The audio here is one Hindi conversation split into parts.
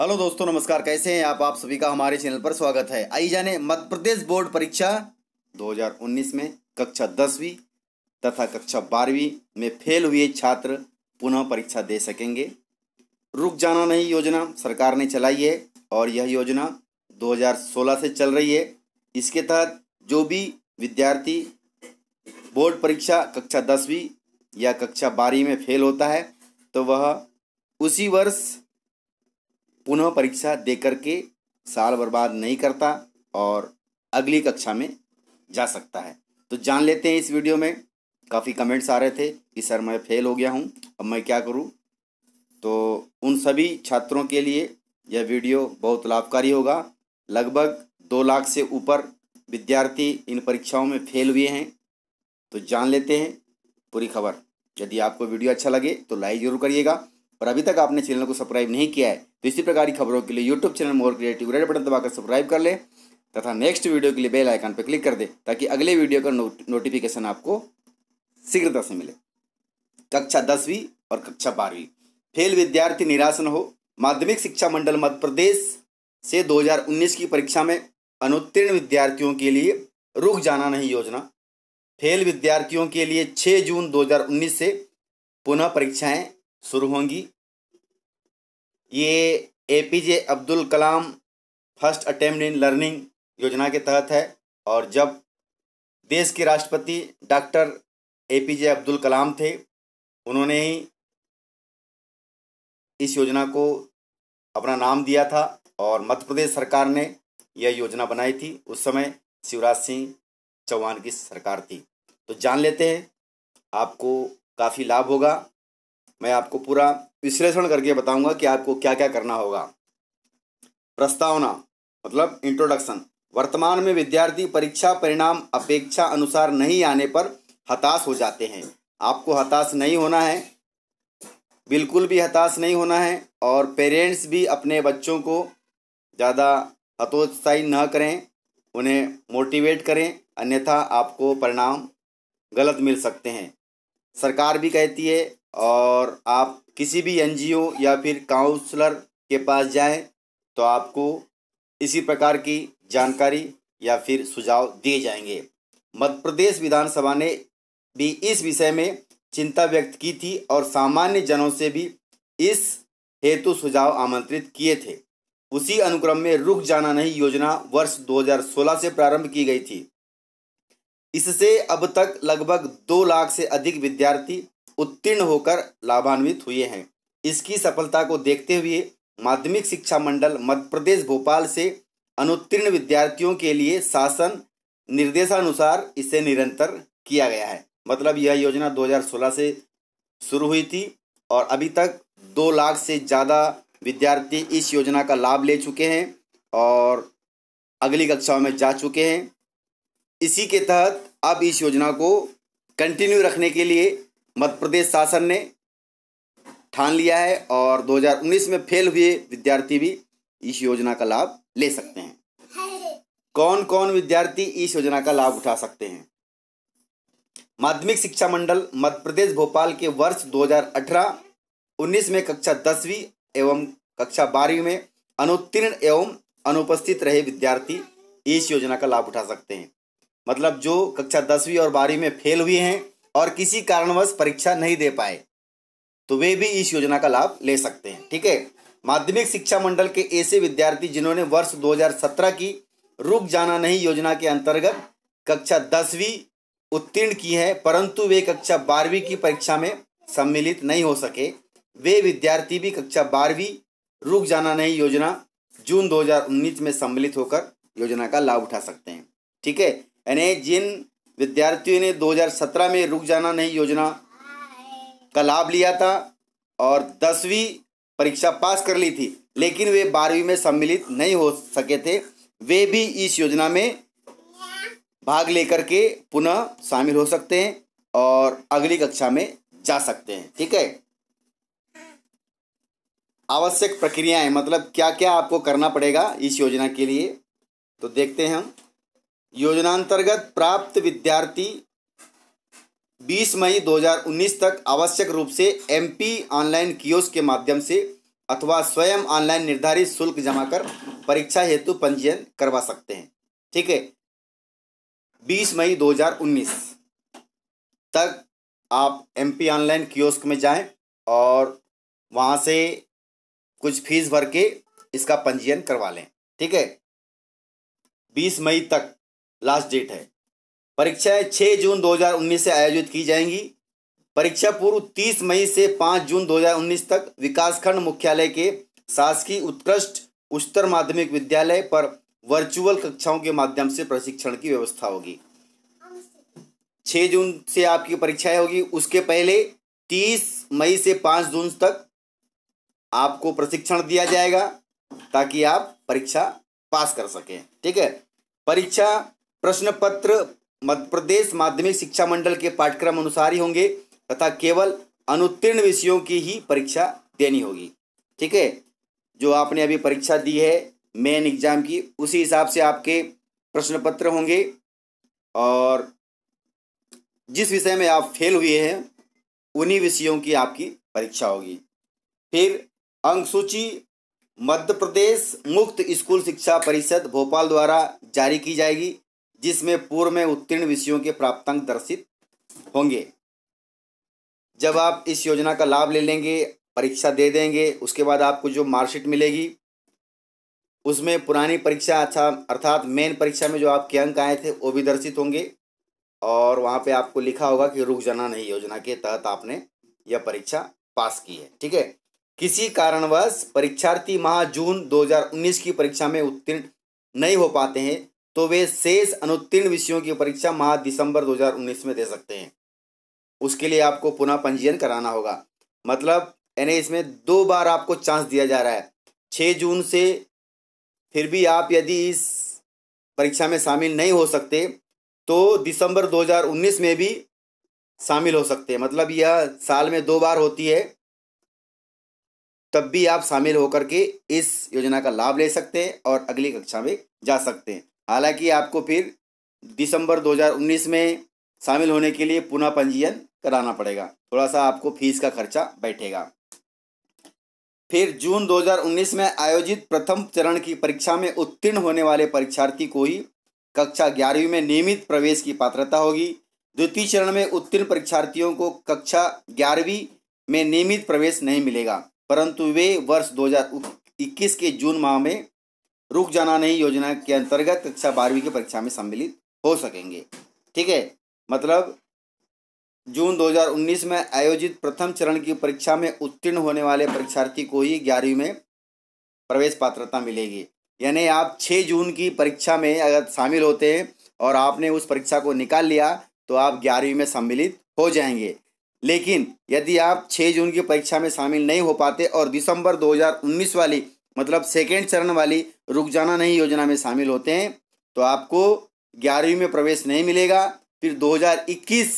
हेलो दोस्तों नमस्कार कैसे हैं आप आप सभी का हमारे चैनल पर स्वागत है आई जाने मध्य प्रदेश बोर्ड परीक्षा 2019 में कक्षा दसवीं तथा कक्षा बारहवीं में फेल हुए छात्र पुनः परीक्षा दे सकेंगे रुक जाना नहीं योजना सरकार ने चलाई है और यह योजना 2016 से चल रही है इसके तहत जो भी विद्यार्थी बोर्ड परीक्षा कक्षा दसवीं या कक्षा बारहवीं में फेल होता है तो वह उसी वर्ष पुनः परीक्षा दे करके साल बर्बाद नहीं करता और अगली कक्षा में जा सकता है तो जान लेते हैं इस वीडियो में काफ़ी कमेंट्स आ रहे थे कि सर मैं फेल हो गया हूँ अब मैं क्या करूँ तो उन सभी छात्रों के लिए यह वीडियो बहुत लाभकारी होगा लगभग दो लाख से ऊपर विद्यार्थी इन परीक्षाओं में फेल हुए हैं तो जान लेते हैं पूरी खबर यदि आपको वीडियो अच्छा लगे तो लाइक ज़रूर करिएगा और अभी तक आपने चैनल को सब्सक्राइब नहीं किया है तो इसी प्रकार की खबरों के लिए YouTube channel more creative red button दबाकर सब्सक्राइब कर ले तथा नेक्स्ट वीडियो के लिए बेल आइकन पर क्लिक कर दे ताकि अगले वीडियो का नो, नोटिफिकेशन आपको शीघ्रता से मिले कक्षा दसवीं और कक्षा बारहवीं फेल विद्यार्थी निराश न हो माध्यमिक शिक्षा मंडल मध्य प्रदेश से 2019 की परीक्षा में अनुत्तीर्ण विद्यार्थियों के लिए रुक जाना नहीं योजना फेल विद्यार्थियों के लिए 6 जून 2019 से पुनः परीक्षाएं शुरू होंगी ये A P J Abdul Kalam first attempt in learning योजना के तहत है और जब देश के राष्ट्रपति doctor A P J Abdul Kalam थे उन्होंने ही इस योजना को अपना नाम दिया था और मध्य प्रदेश सरकार ने यह योजना बनाई थी उस समय शिवराज सिंह चौहान की सरकार थी तो जान लेते हैं आपको काफ़ी लाभ होगा मैं आपको पूरा विश्लेषण करके बताऊंगा कि आपको क्या क्या करना होगा प्रस्तावना मतलब इंट्रोडक्शन वर्तमान में विद्यार्थी परीक्षा परिणाम अपेक्षा अनुसार नहीं आने पर हताश हो जाते हैं आपको हताश नहीं होना है बिल्कुल भी हताश नहीं होना है और पेरेंट्स भी अपने बच्चों को ज़्यादा हतोत्साही न करें उन्हें मोटिवेट करें अन्यथा आपको परिणाम गलत मिल सकते हैं सरकार भी कहती है और आप किसी भी एनजीओ या फिर काउंसलर के पास जाएं तो आपको इसी प्रकार की जानकारी या फिर सुझाव दिए जाएंगे मध्य प्रदेश विधानसभा ने भी इस विषय में चिंता व्यक्त की थी और सामान्य जनों से भी इस हेतु सुझाव आमंत्रित किए थे उसी अनुक्रम में रुक जाना नहीं योजना वर्ष 2016 से प्रारंभ की गई थी इससे अब तक लगभग दो लाख से अधिक विद्यार्थी उत्तीर्ण होकर लाभान्वित हुए हैं इसकी सफलता को देखते हुए माध्यमिक शिक्षा मंडल मध्य प्रदेश भोपाल से अनुत्तीर्ण विद्यार्थियों के लिए शासन निर्देशानुसार इसे निरंतर किया गया है मतलब यह योजना 2016 से शुरू हुई थी और अभी तक दो लाख से ज़्यादा विद्यार्थी इस योजना का लाभ ले चुके हैं और अगली कक्षाओं में जा चुके हैं इसी के तहत अब इस योजना को कंटिन्यू रखने के लिए मध्य प्रदेश शासन ने ठान लिया है और 2019 में फेल हुए विद्यार्थी भी इस योजना का लाभ ले सकते हैं कौन कौन विद्यार्थी इस योजना का लाभ उठा सकते हैं माध्यमिक शिक्षा मंडल मध्य प्रदेश भोपाल के वर्ष 2018-19 में कक्षा दसवीं एवं कक्षा बारहवीं में अनुत्तीर्ण एवं अनुपस्थित रहे विद्यार्थी इस योजना का लाभ उठा सकते हैं मतलब जो कक्षा दसवीं और बारहवीं में फेल हुए हैं और किसी कारणवश परीक्षा नहीं दे पाए तो वे भी इस योजना का लाभ ले सकते हैं ठीक है माध्यमिक शिक्षा मंडल के ऐसे विद्यार्थी जिन्होंने वर्ष 2017 की रुक जाना नहीं योजना के अंतर्गत कक्षा दसवीं उत्तीर्ण की है परंतु वे कक्षा बारहवीं की परीक्षा में सम्मिलित नहीं हो सके वे विद्यार्थी भी कक्षा बारहवीं रुक जाना नहीं योजना जून 2019 में सम्मिलित होकर योजना का लाभ उठा सकते हैं ठीक है यानी जिन विद्यार्थियों ने 2017 में रुक जाना नहीं योजना का लाभ लिया था और दसवीं परीक्षा पास कर ली थी लेकिन वे बारहवीं में सम्मिलित नहीं हो सके थे वे भी इस योजना में भाग लेकर के पुनः शामिल हो सकते हैं और अगली कक्षा में जा सकते हैं ठीक है आवश्यक प्रक्रियाएं मतलब क्या क्या आपको करना पड़ेगा इस योजना के लिए तो देखते हैं हम योजनांतर्गत प्राप्त विद्यार्थी 20 मई 2019 तक आवश्यक रूप से एमपी ऑनलाइन कियोस के माध्यम से अथवा स्वयं ऑनलाइन निर्धारित शुल्क जमा कर परीक्षा हेतु पंजीयन करवा सकते हैं ठीक है 20 मई 2019 तक आप एमपी ऑनलाइन कियोस्क में जाएं और वहां से कुछ फीस भर के इसका पंजीयन करवा लें ठीक है 20 मई तक लास्ट डेट है परीक्षाएं 6 जून 2019 से आयोजित की जाएंगी परीक्षा पूर्व 30 मई से 5 जून 2019 तक विकासखंड मुख्यालय के शासकीय उत्कृष्ट उच्चतर माध्यमिक विद्यालय पर वर्चुअल कक्षाओं के माध्यम से प्रशिक्षण की व्यवस्था होगी 6 जून से आपकी परीक्षाएं होगी उसके पहले 30 मई से 5 जून तक आपको प्रशिक्षण दिया जाएगा ताकि आप परीक्षा पास कर सकें ठीक है परीक्षा प्रश्न पत्र मध्य प्रदेश माध्यमिक शिक्षा मंडल के पाठ्यक्रम अनुसार ही होंगे तथा केवल अनुत्तीर्ण विषयों की ही परीक्षा देनी होगी ठीक है जो आपने अभी परीक्षा दी है मेन एग्जाम की उसी हिसाब से आपके प्रश्न पत्र होंगे और जिस विषय में आप फेल हुए हैं उन्हीं विषयों की आपकी परीक्षा होगी फिर अंक सूची मध्य प्रदेश मुक्त स्कूल शिक्षा परिषद भोपाल द्वारा जारी की जाएगी जिसमें पूर्व में उत्तीर्ण विषयों के प्राप्तांक दर्शित होंगे जब आप इस योजना का लाभ ले लेंगे परीक्षा दे देंगे उसके बाद आपको जो मार्कशीट मिलेगी उसमें पुरानी परीक्षा अच्छा अर्थात मेन परीक्षा में जो आपके अंक आए थे वो भी दर्शित होंगे और वहाँ पे आपको लिखा होगा कि रुक जाना नहीं योजना के तहत आपने यह परीक्षा पास की है ठीक है किसी कारणवश परीक्षार्थी माह जून 2019 की परीक्षा में उत्तीर्ण नहीं हो पाते हैं तो वे शेष अनुत्तीर्ण विषयों की परीक्षा माह दिसंबर 2019 में दे सकते हैं उसके लिए आपको पुनः पंजीयन कराना होगा मतलब यानी इसमें दो बार आपको चांस दिया जा रहा है छः जून से फिर भी आप यदि इस परीक्षा में शामिल नहीं हो सकते तो दिसंबर 2019 में भी शामिल हो सकते हैं मतलब यह साल में दो बार होती है तब भी आप शामिल होकर के इस योजना का लाभ ले सकते हैं और अगली कक्षा में जा सकते हैं हालांकि आपको फिर दिसंबर 2019 में शामिल होने के लिए पुनः पंजीयन कराना पड़ेगा थोड़ा सा आपको फीस का खर्चा बैठेगा फिर जून 2019 में आयोजित प्रथम चरण की परीक्षा में उत्तीर्ण होने वाले परीक्षार्थी को ही कक्षा ग्यारहवीं में नियमित प्रवेश की पात्रता होगी द्वितीय चरण में उत्तीर्ण परीक्षार्थियों को कक्षा ग्यारहवीं में नियमित प्रवेश नहीं मिलेगा परंतु वे वर्ष 2021 के जून माह में रुक जाना नहीं योजना के अंतर्गत कक्षा बारहवीं की परीक्षा में सम्मिलित हो सकेंगे ठीक है मतलब जून 2019 में आयोजित प्रथम चरण की परीक्षा में उत्तीर्ण होने वाले परीक्षार्थी को ही ग्यारहवीं में प्रवेश पात्रता मिलेगी यानी आप 6 जून की परीक्षा में अगर शामिल होते हैं और आपने उस परीक्षा को निकाल लिया तो आप ग्यारहवीं में सम्मिलित हो जाएंगे लेकिन यदि आप 6 जून की परीक्षा में शामिल नहीं हो पाते और दिसंबर 2019 वाली मतलब सेकेंड चरण वाली रुक जाना नहीं योजना में शामिल होते हैं तो आपको ग्यारहवीं में प्रवेश नहीं मिलेगा फिर 2021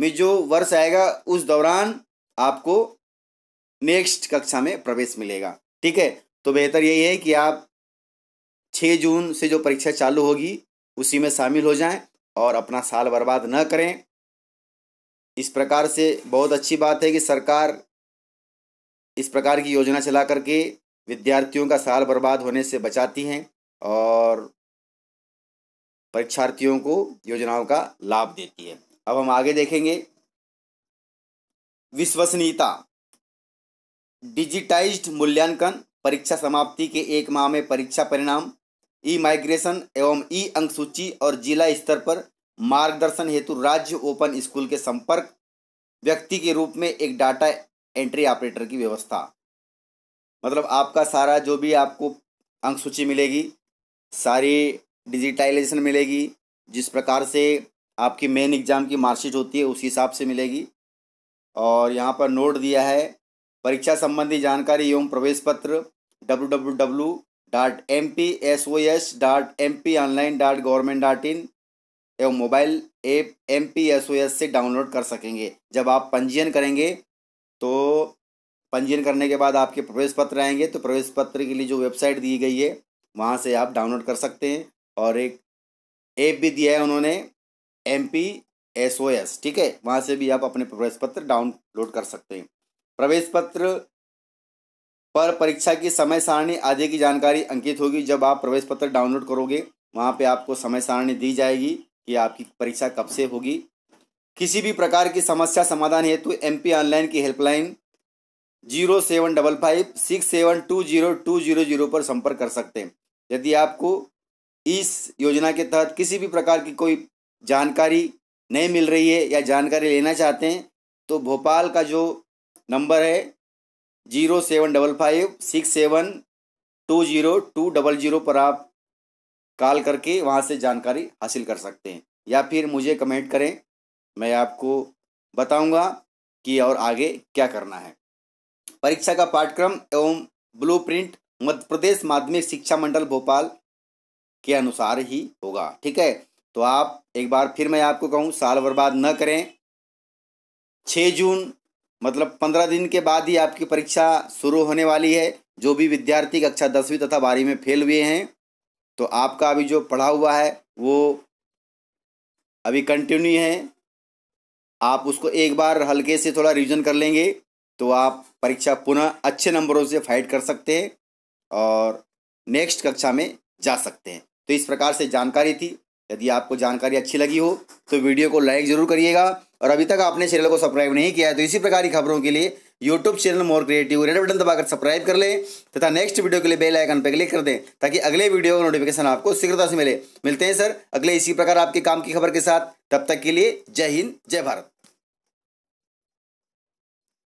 में जो वर्ष आएगा उस दौरान आपको नेक्स्ट कक्षा में प्रवेश मिलेगा ठीक है तो बेहतर यही है कि आप 6 जून से जो परीक्षा चालू होगी उसी में शामिल हो जाएं और अपना साल बर्बाद न करें इस प्रकार से बहुत अच्छी बात है कि सरकार इस प्रकार की योजना चला करके विद्यार्थियों का साल बर्बाद होने से बचाती हैं और परीक्षार्थियों को योजनाओं का लाभ देती है अब हम आगे देखेंगे विश्वसनीयता डिजिटाइज्ड मूल्यांकन परीक्षा समाप्ति के एक माह में परीक्षा परिणाम ई माइग्रेशन एवं ई अंक सूची और जिला स्तर पर मार्गदर्शन हेतु राज्य ओपन स्कूल के संपर्क व्यक्ति के रूप में एक डाटा एंट्री ऑपरेटर की व्यवस्था मतलब आपका सारा जो भी आपको अंक सूची मिलेगी सारी डिजिटाइजेशन मिलेगी जिस प्रकार से आपकी मेन एग्ज़ाम की मार्कशीट होती है उसी हिसाब से मिलेगी और यहाँ पर नोट दिया है परीक्षा संबंधी जानकारी एवं प्रवेश पत्र W W W dot M P S O S dot M P online dot government dot in एवं mobile app M P S O S से डाउनलोड कर सकेंगे जब आप पंजीयन करेंगे तो पंजीयन करने के बाद आपके प्रवेश पत्र आएंगे तो प्रवेश पत्र के लिए जो वेबसाइट दी गई है वहाँ से आप डाउनलोड कर सकते हैं और एक ऐप भी दिया है उन्होंने M P S O S ठीक है वहाँ से भी आप अपने प्रवेश पत्र डाउनलोड कर सकते हैं प्रवेश पत्र पर परीक्षा की समय सारणी आदि की जानकारी अंकित होगी जब आप प्रवेश पत्र डाउनलोड करोगे वहाँ पे आपको समय सारणी दी जाएगी कि आपकी परीक्षा कब से होगी किसी भी प्रकार की समस्या समाधान हेतु एम पी ऑनलाइन की helpline zero seven double five six seven two zero two zero zero पर संपर्क कर सकते हैं यदि आपको इस योजना के तहत किसी भी प्रकार की कोई जानकारी नहीं मिल रही है या जानकारी लेना चाहते हैं तो भोपाल का जो नंबर है zero seven double five six seven two zero two double zero पर आप कॉल करके वहाँ से जानकारी हासिल कर सकते हैं या फिर मुझे कमेंट करें मैं आपको बताऊंगा कि और आगे क्या करना है परीक्षा का पाठ्यक्रम एवं ब्लूप्रिंट मध्य प्रदेश माध्यमिक शिक्षा मंडल भोपाल के अनुसार ही होगा ठीक है तो आप एक बार फिर मैं आपको कहूँ साल बर्बाद न करें छः जून मतलब पंद्रह दिन के बाद ही आपकी परीक्षा शुरू होने वाली है जो भी विद्यार्थी कक्षा दसवीं तथा बारहवीं में फेल हुए हैं तो आपका अभी जो पढ़ा हुआ है वो अभी कंटिन्यू है आप उसको एक बार हल्के से थोड़ा रिविज़न कर लेंगे तो आप परीक्षा पुनः अच्छे नंबरों से फाइट कर सकते हैं और नेक्स्ट कक्षा में जा सकते हैं तो इस प्रकार से जानकारी थी यदि आपको जानकारी अच्छी लगी हो तो वीडियो को लाइक ज़रूर करिएगा और अभी तक आपने चैनल को सब्सक्राइब नहीं किया है तो इसी प्रकार की खबरों के लिए YouTube channel more creative red button दबाकर सब्सक्राइब कर लें तथा नेक्स्ट वीडियो के लिए बेल आइकन पर क्लिक कर दें ताकि अगले वीडियो का नोटिफिकेशन आपको शीघ्रता से मिले मिलते हैं सर अगले इसी प्रकार आपके काम की खबर के साथ तब तक के लिए जय हिंद जय भारत